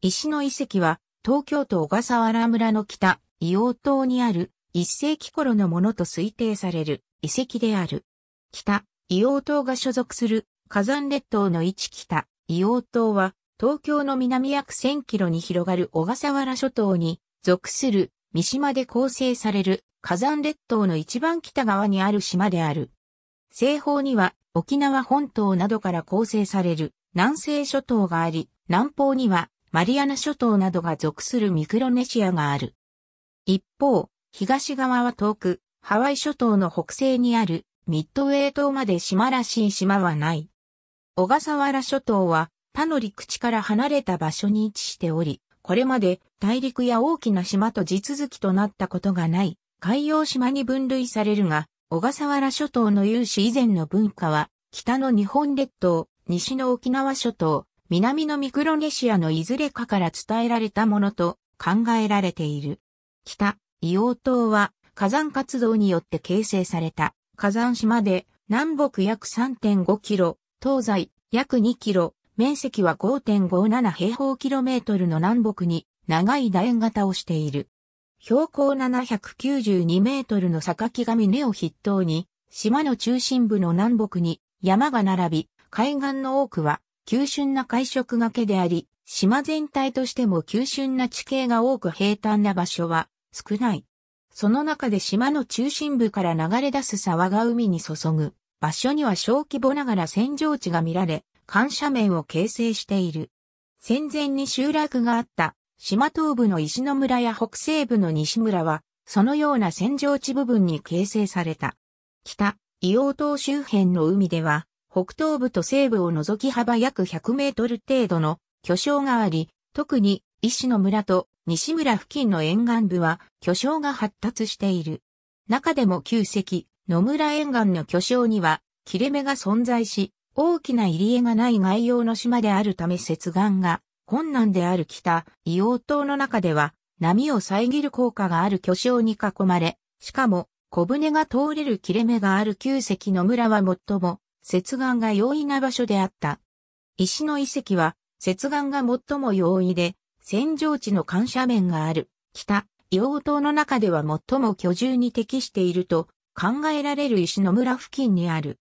石の遺跡は、東京都小笠原村の北、硫黄島にある、一世紀頃のものと推定される遺跡である。北、硫黄島が所属する火山列島の位置北、硫黄島は、東京の南約1000キロに広がる小笠原諸島に属する三島で構成される火山列島の一番北側にある島である。西方には沖縄本島などから構成される南西諸島があり、南方にはマリアナ諸島などが属するミクロネシアがある。一方、東側は遠く、ハワイ諸島の北西にあるミッドウェー島まで島らしい島はない。小笠原諸島は他の陸地から離れた場所に位置しており、これまで大陸や大きな島と地続きとなったことがない海洋島に分類されるが、小笠原諸島の有志以前の文化は、北の日本列島、西の沖縄諸島、南のミクロネシアのいずれかから伝えられたものと考えられている。北、硫黄島は火山活動によって形成された火山島で南北約3.5キロ、東西約2キロ、面積は5.57平方キロメートルの南北に長い楕円型をしている。標高792メートルの榊上根を筆頭に、島の中心部の南北に山が並び、海岸の多くは急峻な海食崖であり、島全体としても急峻な地形が多く平坦な場所は少ない。その中で島の中心部から流れ出す沢が海に注ぐ場所には小規模ながら扇状地が見られ、緩斜面を形成している。戦前に集落があった島東部の石野村や北西部の西村は、そのような扇状地部分に形成された。北、硫黄島周辺の海では、北東部と西部を除き幅約100メートル程度の巨匠があり、特に石野村と西村付近の沿岸部は巨匠が発達している。中でも旧石、野村沿岸の巨匠には切れ目が存在し、大きな入り江がない外洋の島であるため接岸が困難である北、硫黄島の中では波を遮る効果がある巨匠に囲まれ、しかも小舟が通れる切れ目がある旧石野村は最も接岸が容易な場所であった。石の遺跡は、接岸が最も容易で、戦場地の緩斜面がある、北、硫黄島の中では最も居住に適していると考えられる石の村付近にある。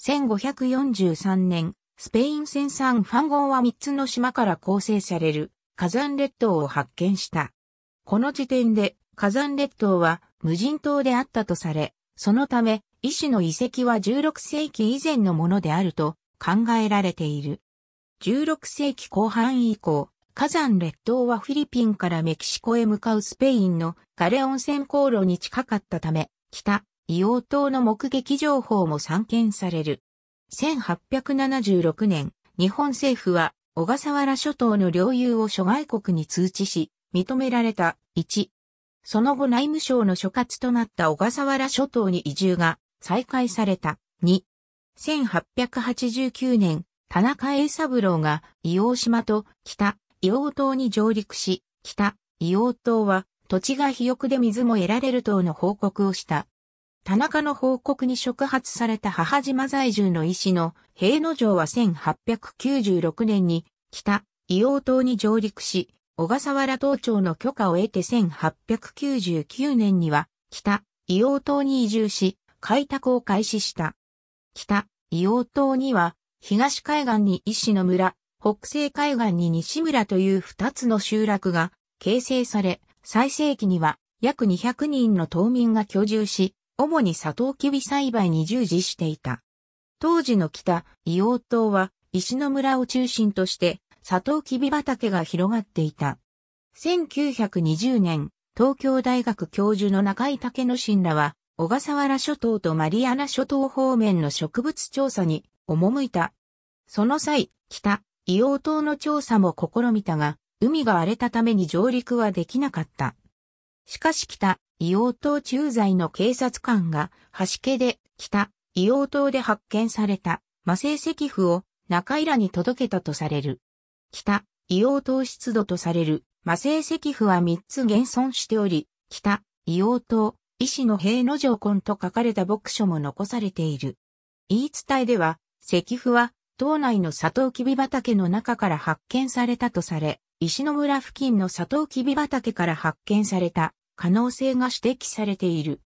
1543年、スペイン戦産ファンゴンは3つの島から構成される火山列島を発見した。この時点で火山列島は無人島であったとされ、そのため医師の遺跡は16世紀以前のものであると考えられている。16世紀後半以降、火山列島はフィリピンからメキシコへ向かうスペインのガレ温泉航路に近かったため、北、硫黄島の目撃情報も散見される。1876年、日本政府は小笠原諸島の領有を諸外国に通知し、認められた。1。その後内務省の所轄となった小笠原諸島に移住が再開された。2、1889年、田中栄三郎が伊王島と北伊王島に上陸し、北伊王島は土地が肥沃で水も得られる等の報告をした。田中の報告に触発された母島在住の医師の平野城は1896年に北伊王島に上陸し、小笠原島長の許可を得て1899年には北伊王島に移住し、開拓を開始した。北、硫黄島には、東海岸に石の村、北西海岸に西村という二つの集落が形成され、最盛期には約200人の島民が居住し、主にサトウキビ栽培に従事していた。当時の北、硫黄島は石の村を中心としてサトウキビ畑が広がっていた。1920年、東京大学教授の中井武之進らは、小笠原諸島とマリアナ諸島方面の植物調査に赴いた。その際、北、硫黄島の調査も試みたが、海が荒れたために上陸はできなかった。しかし北、硫黄島駐在の警察官が、橋家で北、硫黄島で発見された、魔性石符を中井らに届けたとされる。北、硫黄島湿度とされる、魔性石符は3つ現存しており、北、硫黄島、医師の平野城根と書かれた牧書も残されている。言い伝えでは、石符は、島内のサトウキビ畑の中から発見されたとされ、石の村付近のサトウキビ畑から発見された可能性が指摘されている。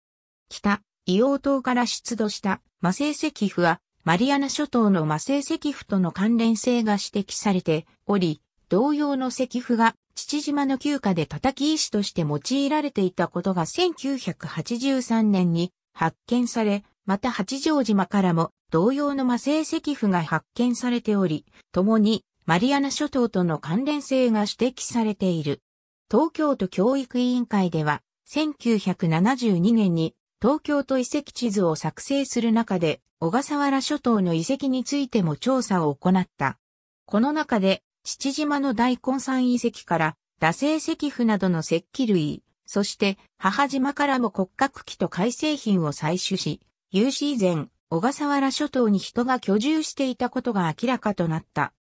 北、硫黄島から出土した魔性石符は、マリアナ諸島の魔性石符との関連性が指摘されており、同様の石符が父島の旧家で叩き石として用いられていたことが1983年に発見され、また八丈島からも同様の魔性石符が発見されており、共にマリアナ諸島との関連性が指摘されている。東京都教育委員会では、1972年に東京都遺跡地図を作成する中で、小笠原諸島の遺跡についても調査を行った。この中で、父島の大根山遺跡から、打製石符などの石器類、そして母島からも骨格器と改製品を採取し、有史以前、小笠原諸島に人が居住していたことが明らかとなった。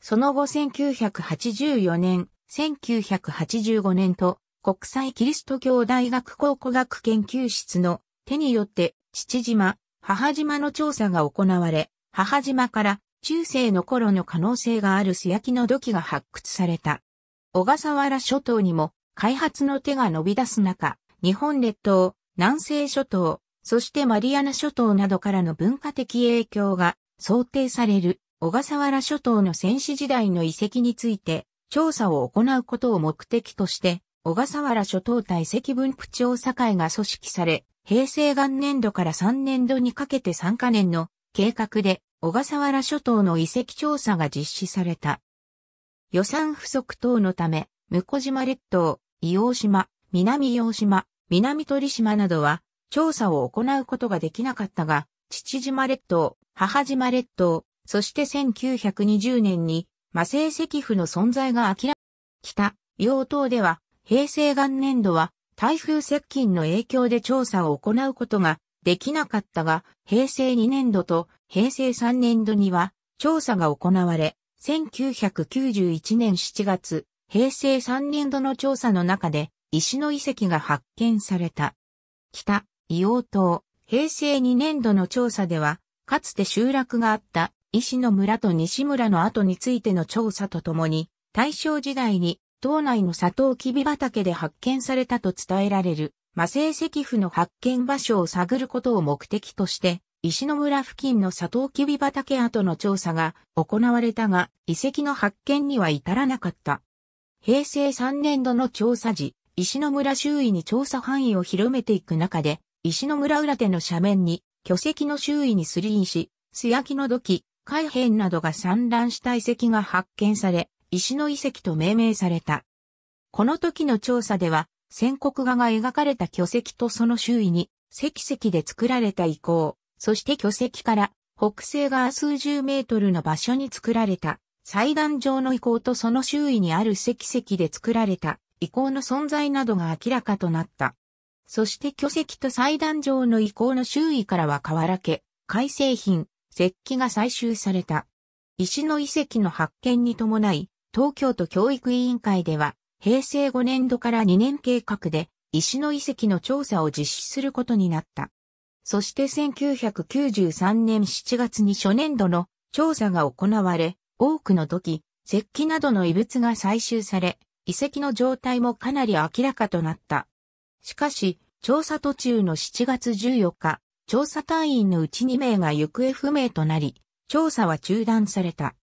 その後1984年、1985年と、国際キリスト教大学考古学研究室の手によって、父島、母島の調査が行われ、母島から中世の頃の可能性がある素焼きの土器が発掘された。小笠原諸島にも開発の手が伸び出す中、日本列島、南西諸島、そしてマリアナ諸島などからの文化的影響が想定される小笠原諸島の戦死時代の遺跡について調査を行うことを目的として、小笠原諸島大石分布調査会が組織され、平成元年度から3年度にかけて3カ年の計画で小笠原諸島の遺跡調査が実施された。予算不足等のため、向島列島、伊黄島、南洋島、南鳥島などは調査を行うことができなかったが、父島列島、母島列島、そして1920年に、魔性石府の存在が明らかに北、洋島では、平成元年度は、台風接近の影響で調査を行うことができなかったが、平成2年度と平成3年度には調査が行われ、1991年7月、平成3年度の調査の中で石の遺跡が発見された。北、硫黄島、平成2年度の調査では、かつて集落があった石の村と西村の跡についての調査とともに、大正時代に島内のサトウキビ畑で発見されたと伝えられる、魔性石符の発見場所を探ることを目的として、石野村付近のサトウキビ畑跡の調査が行われたが、遺跡の発見には至らなかった。平成3年度の調査時、石野村周囲に調査範囲を広めていく中で、石野村裏手の斜面に、巨石の周囲にすり石、素焼きの土器、海辺などが散乱した遺跡が発見され、石の遺跡と命名された。この時の調査では、戦国画が描かれた巨石とその周囲に、石石で作られた遺構、そして巨石から北西側数十メートルの場所に作られた祭壇上の遺構とその周囲にある石石で作られた遺構の存在などが明らかとなった。そして巨石と祭壇上の遺構の周囲からは瓦家、改正品、石器が採集された。石の遺跡の発見に伴い、東京都教育委員会では、平成5年度から2年計画で、石の遺跡の調査を実施することになった。そして1993年7月に初年度の調査が行われ、多くの時、石器などの遺物が採集され、遺跡の状態もかなり明らかとなった。しかし、調査途中の7月14日、調査隊員のうち2名が行方不明となり、調査は中断された。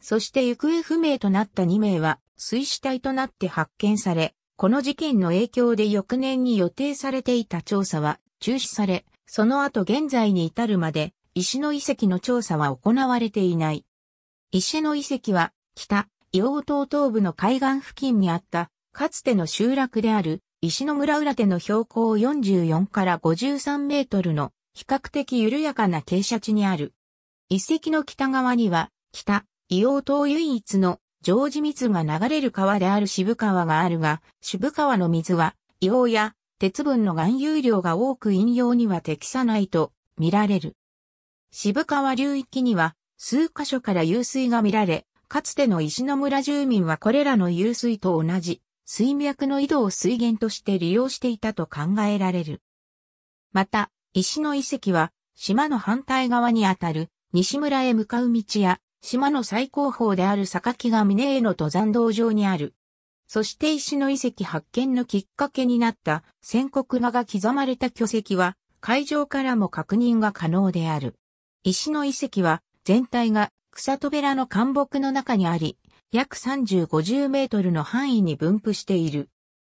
そして行方不明となった2名は、水死体となって発見され、この事件の影響で翌年に予定されていた調査は中止され、その後現在に至るまで、石の遺跡の調査は行われていない。石の遺跡は、北、硫黄島東部の海岸付近にあった、かつての集落である、石の村浦手の標高44から53メートルの、比較的緩やかな傾斜地にある。遺跡の北側には、北、硫黄島唯一の、常時水が流れる川である渋川があるが、渋川の水は、硫黄や鉄分の含有量が多く飲用には適さないと見られる。渋川流域には数箇所から湧水が見られ、かつての石の村住民はこれらの湧水と同じ水脈の井戸を水源として利用していたと考えられる。また、石の遺跡は島の反対側にあたる西村へ向かう道や島の最高峰である榊が峰への登山道上にあるそして石の遺跡発見のきっかけになった戦国画が刻まれた巨石は海上からも確認が可能である。石の遺跡は全体が草戸寺の干木の中にあり、約3050メートルの範囲に分布している。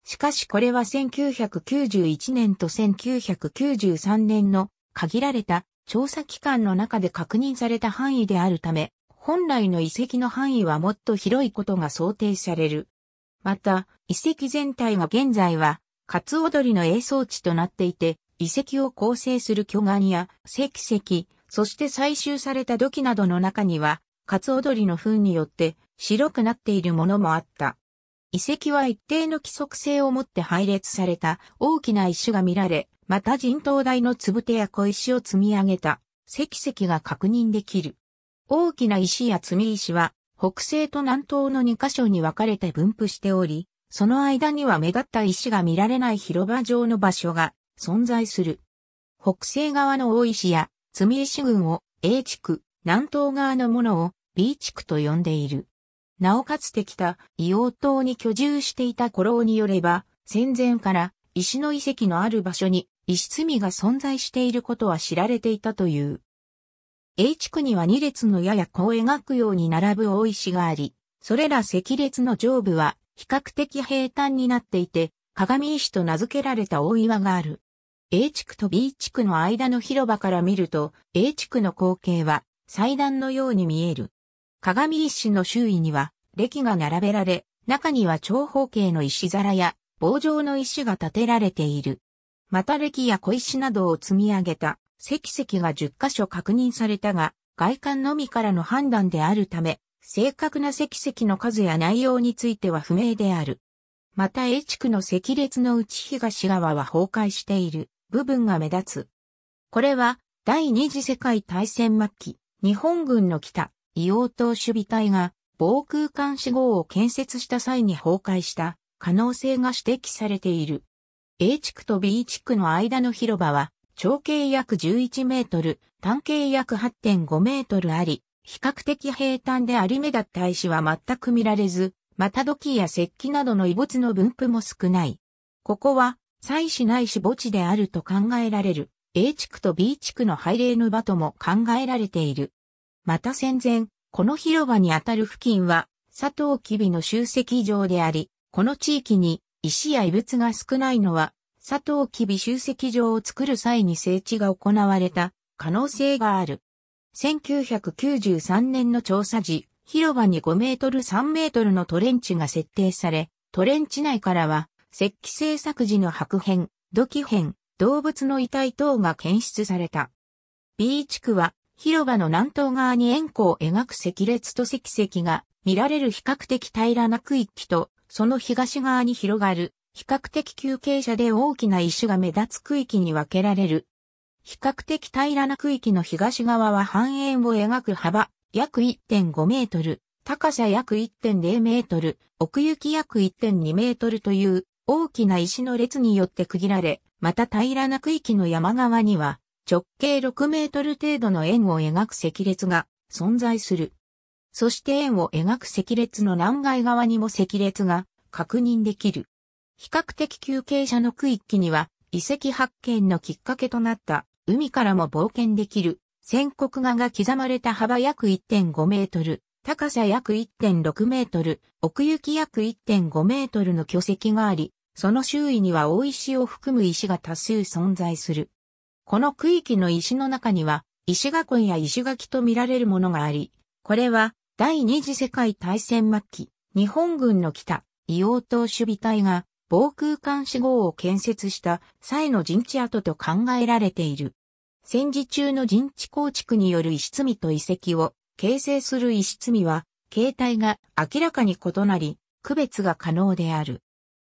しかしこれは1991年と1993年の限られた調査期間の中で確認された範囲であるため、本来の遺跡の範囲はもっと広いことが想定される。また、遺跡全体が現在は、カツオドリの栄装地となっていて、遺跡を構成する巨岩や石石、そして採集された土器などの中には、カツオドリの糞によって白くなっているものもあった。遺跡は一定の規則性を持って配列された大きな石が見られ、また人頭台のつぶてや小石を積み上げた石石が確認できる。大きな石や積み石は北西と南東の2カ所に分かれて分布しており、その間には目立った石が見られない広場上の場所が存在する。北西側の大石や積石群を A 地区、南東側のものを B 地区と呼んでいる。なおかつてた硫黄島に居住していた頃によれば、戦前から石の遺跡のある場所に石積みが存在していることは知られていたという。A 地区には2列のやや弧を描くように並ぶ大石があり、それら赤列の上部は比較的平坦になっていて、鏡石と名付けられた大岩がある。A 地区と B 地区の間の広場から見ると、A 地区の光景は祭壇のように見える。鏡石の周囲には、歴が並べられ、中には長方形の石皿や棒状の石が建てられている。また歴や小石などを積み上げた赤石が10カ所確認されたが、外観のみからの判断であるため、正確な赤石の数や内容については不明である。また A 地区の赤列のうち東側は崩壊している部分が目立つ。これは第二次世界大戦末期、日本軍の北、硫黄島守備隊が防空監視号を建設した際に崩壊した可能性が指摘されている。A 地区と B 地区の間の広場は長径約11メートル、単径約8.5メートルあり、比較的平坦であり目立った石は全く見られず、また土器や石器などの遺物の分布も少ない。ここは、祭祀ないし墓地であると考えられる、A 地区と B 地区の拝礼の場とも考えられている。また戦前、この広場にあたる付近は、佐藤吉備の集積場であり、この地域に石や遺物が少ないのは、佐藤きび集積場を作る際に整地が行われた可能性がある。1993年の調査時、広場に5メートル3メートルのトレンチが設定され、トレンチ内からは、石器製作時の白片、土器片、動物の遺体等が検出された。B 地区は、広場の南東側に円弧を描く石列と石石が見られる比較的平らな区域と、その東側に広がる比較的休憩者で大きな石が目立つ区域に分けられる。比較的平らな区域の東側は半円を描く幅、約1.5メートル、高さ約1.0メートル、奥行き約1.2メートルという大きな石の列によって区切られ、また平らな区域の山側には直径6メートル程度の円を描く石列が存在する。そして円を描く石列の南外側にも石列が確認できる。比較的休憩者の区域には、遺跡発見のきっかけとなった海からも冒険できる線刻画が刻まれた幅約1.5メートル、高さ約1.6メートル、奥行き約1.5メートルの巨石があり、その周囲には大石を含む石が多数存在する。この区域の石の中には、石囲いや石垣と見られるものがあり、これは第二次世界大戦末期、日本軍の北、硫黄島守備隊が防空監視号を建設した際の陣地跡と考えられている。戦時中の陣地構築による石積みと遺跡を形成する石積みは、形態が明らかに異なり、区別が可能である。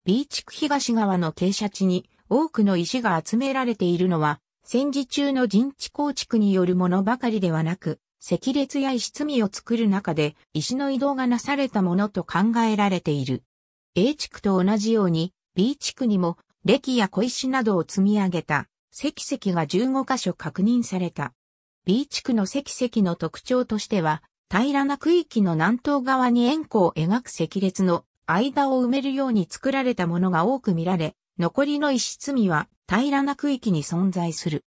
B 地区東側の傾斜地に多くの石が集められているのは、戦時中の陣地構築によるものばかりではなく、赤列や石積みを作る中で石の移動がなされたものと考えられている。A 地区と同じように B 地区にも歴や小石などを積み上げた石石が15箇所確認された。B 地区の石石の特徴としては、平らな区域の南東側に円弧を描く石列の間を埋めるように作られたものが多く見られ、残りの石積みは平らな区域に存在する。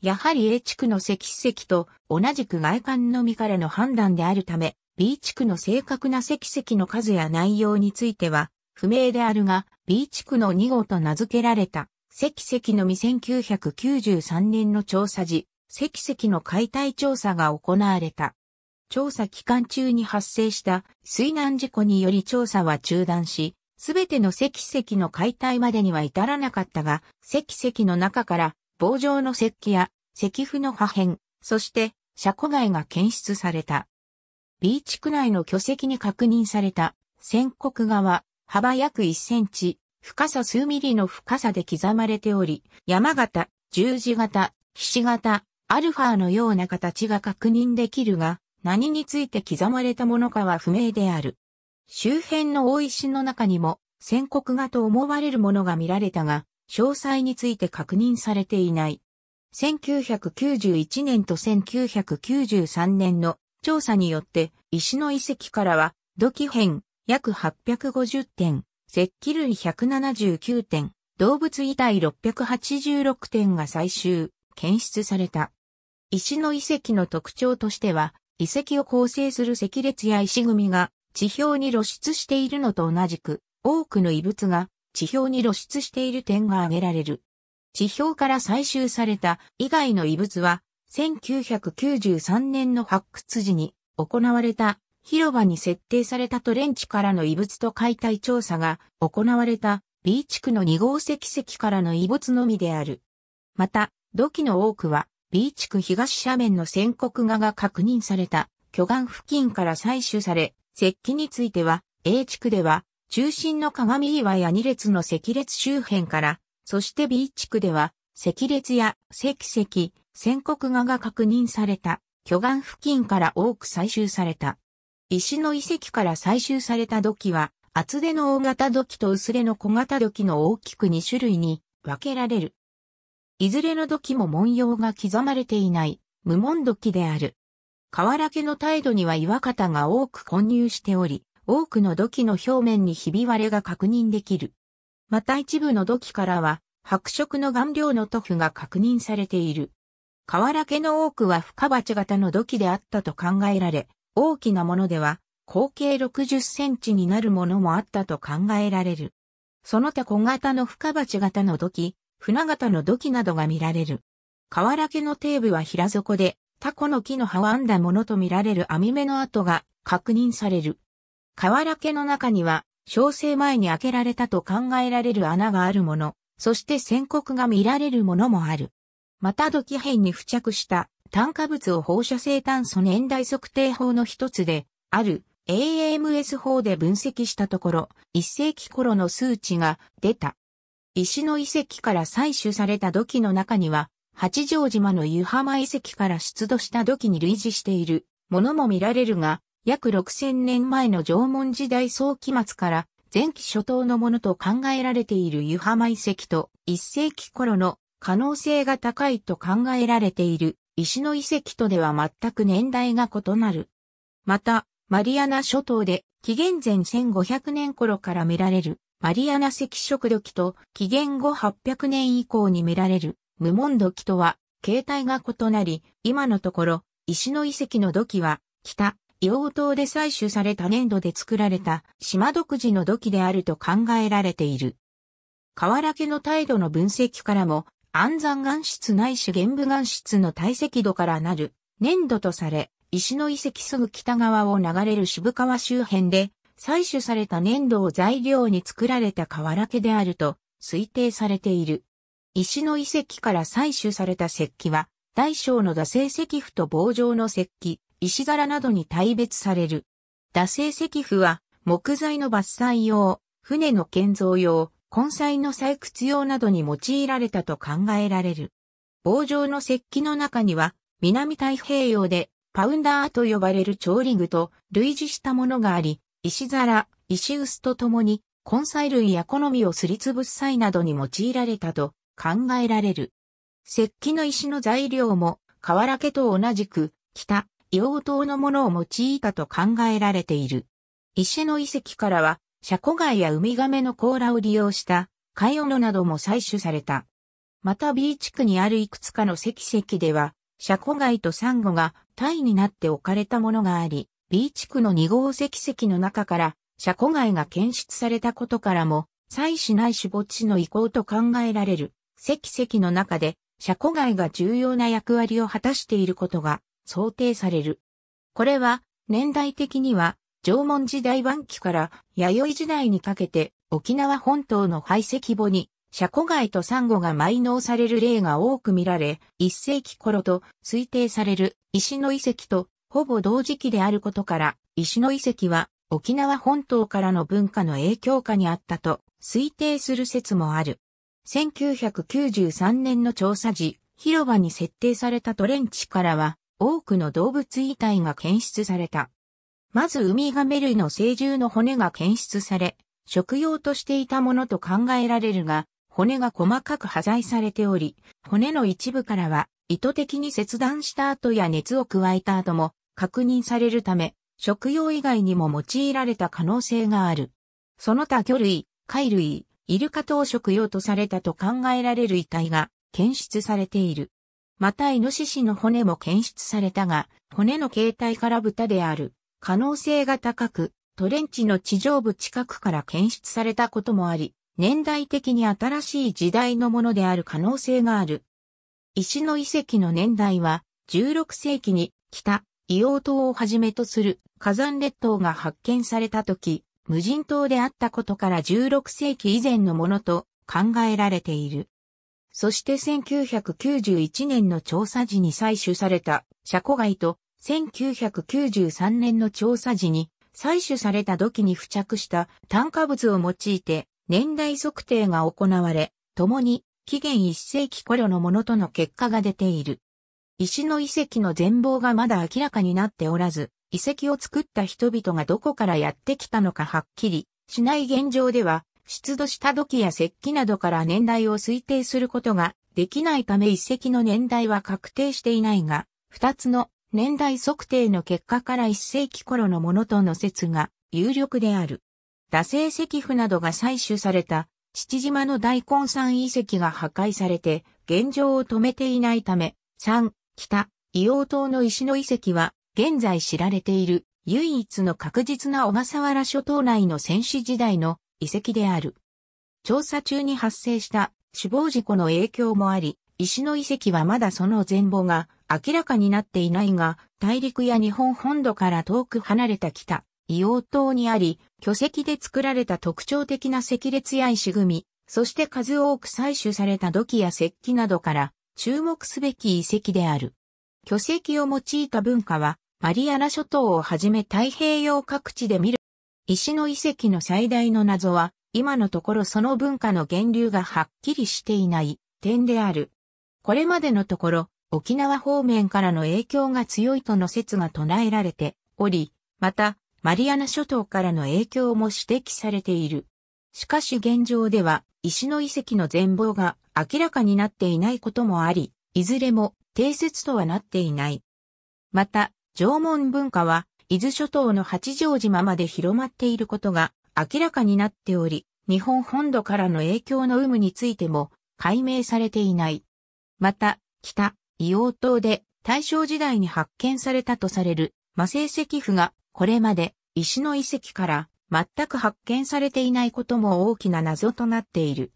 やはり A 地区の石石と同じく外観のみからの判断であるため、B 地区の正確な石石の数や内容については不明であるが、B 地区の2号と名付けられた、石石のみ1993年の調査時、石石の解体調査が行われた。調査期間中に発生した水難事故により調査は中断し、すべての石石の解体までには至らなかったが、石石の中から棒状の石器や石符の破片、そして車庫外が検出された。B 地区内の巨石に確認された、仙国側、幅約1センチ、深さ数ミリの深さで刻まれており、山形、十字型、菱形、アルファのような形が確認できるが、何について刻まれたものかは不明である。周辺の大石の中にも、宣告画と思われるものが見られたが、詳細について確認されていない。1991年と1993年の調査によって、石の遺跡からは、土器片、約850点、石器類179点、動物遺体686点が採集、検出された。石の遺跡の特徴としては、遺跡を構成する石列や石組みが地表に露出しているのと同じく、多くの遺物が地表に露出している点が挙げられる。地表から採集された以外の遺物は、1993年の発掘時に行われた広場に設定されたトレンチからの遺物と解体調査が行われた B 地区の2号石石からの遺物のみである。また、土器の多くは B 地区東斜面の宣刻画が確認された巨岩付近から採取され、石器については A 地区では中心の鏡岩や2列の石列周辺から、そして B 地区では石列や石石、宣刻画が確認された巨岩付近から多く採集された。石の遺跡から採集された土器は、厚手の大型土器と薄手の小型土器の大きく2種類に分けられる。いずれの土器も文様が刻まれていない無紋土器である。河原家の態度には岩型が多く混入しており、多くの土器の表面にひび割れが確認できる。また一部の土器からは、白色の顔料の塗布が確認されている。河原家の多くは深鉢型の土器であったと考えられ、大きなものでは、口径60センチになるものもあったと考えられる。その他小型の深鉢型の土器、船型の土器などが見られる。瓦家の底部は平底で、タコの木の葉を編んだものと見られる網目の跡が確認される。瓦家の中には、小生前に開けられたと考えられる穴があるもの、そして線刻が見られるものもある。また土器片に付着した炭化物を放射性炭素年代測定法の一つで、ある AMS 法で分析したところ、一世紀頃の数値が出た。石の遺跡から採取された土器の中には、八丈島の湯浜遺跡から出土した土器に類似しているものも見られるが、約6000年前の縄文時代早期末から前期初頭のものと考えられている湯浜遺跡と一世紀頃の可能性が高いと考えられている石の遺跡とでは全く年代が異なる。また、マリアナ諸島で紀元前1500年頃から見られるマリアナ赤色土器と紀元後800年以降に見られる無門土器とは形態が異なり、今のところ石の遺跡の土器は北、硫黄島で採取された粘土で作られた島独自の土器であると考えられている。河原家の態度の分析からも安山岩質ないし玄武岩質の堆積土からなる粘土とされ、石の遺跡すぐ北側を流れる渋川周辺で採取された粘土を材料に作られた瓦家であると推定されている。石の遺跡から採取された石器は、大小の打製石符と棒状の石器、石皿などに大別される。打製石符は、木材の伐採用、船の建造用、根菜の採掘用などに用いられたと考えられる。棒状の石器の中には、南太平洋でパウンダーと呼ばれる調理具と類似したものがあり、石皿、石臼とともに、根菜類や好みをすりつぶす際などに用いられたと考えられる。石器の石の材料も、瓦家と同じく、北、硫黄島のものを用いたと考えられている。石の遺跡からは、シャコガイやウミガメの甲羅を利用した貝斧なども採取された。また B 地区にあるいくつかの石石では、シャコガイとサンゴが体になって置かれたものがあり、B 地区の2号石石の中からシャコガイが検出されたことからも、採取ないし墓地の移行と考えられる石石の中で、シャコガイが重要な役割を果たしていることが想定される。これは年代的には縄文時代晩期から弥生時代にかけて沖縄本島の排斥簿にシャコガイとサンゴが埋納される例が多く見られ、1世紀頃と推定される石の遺跡とほぼ同時期であることから、石の遺跡は沖縄本島からの文化の影響下にあったと推定する説もある。1993年の調査時、広場に設定されたトレンチからは多くの動物遺体が検出された。まずウミガメ類の成獣の骨が検出され、食用としていたものと考えられるが、骨が細かく破材されており、骨の一部からは意図的に切断した後や熱を加えた後も確認されるため、食用以外にも用いられた可能性がある。その他魚類、貝類、イルカ等食用とされたと考えられる遺体が検出されている。またイノシシの骨も検出されたが、骨の形態から豚である可能性が高く、トレンチの地上部近くから検出されたこともあり、年代的に新しい時代のものである可能性がある。石の遺跡の年代は、16世紀に北、硫黄島をはじめとする火山列島が発見された時、無人島であったことから16世紀以前のものと考えられている。そして1991年の調査時に採取されたシャコガイと1993年の調査時に採取された土器に付着した炭化物を用いて年代測定が行われ、共に紀元1世紀頃のものとの結果が出ている。石の遺跡の全貌がまだ明らかになっておらず、遺跡を作った人々がどこからやってきたのかはっきりしない現状では、出土した土器や石器などから年代を推定することができないため遺跡の年代は確定していないが、二つの年代測定の結果から1世紀頃のものとの説が有力である。打製石符などが採取された、父島の大根山遺跡が破壊されて、現状を止めていないため、山、北、硫黄島の石の遺跡は、現在知られている、唯一の確実な小笠原諸島内の戦死時代の遺跡である。調査中に発生した死亡事故の影響もあり、石の遺跡はまだその全貌が明らかになっていないが、大陸や日本本土から遠く離れた北、硫黄島にあり、巨石で作られた特徴的な石列や石組み、そして数多く採取された土器や石器などから注目すべき遺跡である。巨石を用いた文化は、マリアナ諸島をはじめ太平洋各地で見る。石の遺跡の最大の謎は、今のところその文化の源流がはっきりしていない点である。これまでのところ、沖縄方面からの影響が強いとの説が唱えられており、また、マリアナ諸島からの影響も指摘されている。しかし現状では、石の遺跡の全貌が明らかになっていないこともあり、いずれも定説とはなっていない。また、縄文文化は、伊豆諸島の八丈島まで広まっていることが明らかになっており、日本本土からの影響の有無についても解明されていない。また、北、硫黄島で大正時代に発見されたとされる魔性石符がこれまで石の遺跡から全く発見されていないことも大きな謎となっている。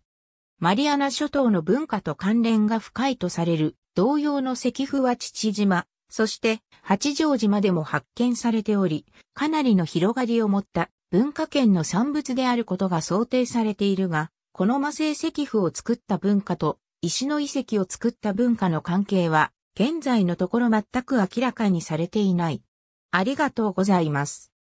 マリアナ諸島の文化と関連が深いとされる同様の石符は父島、そして八丈島でも発見されており、かなりの広がりを持った文化圏の産物であることが想定されているが、この魔性石符を作った文化と石の遺跡を作った文化の関係は、現在のところ全く明らかにされていない。ありがとうございます。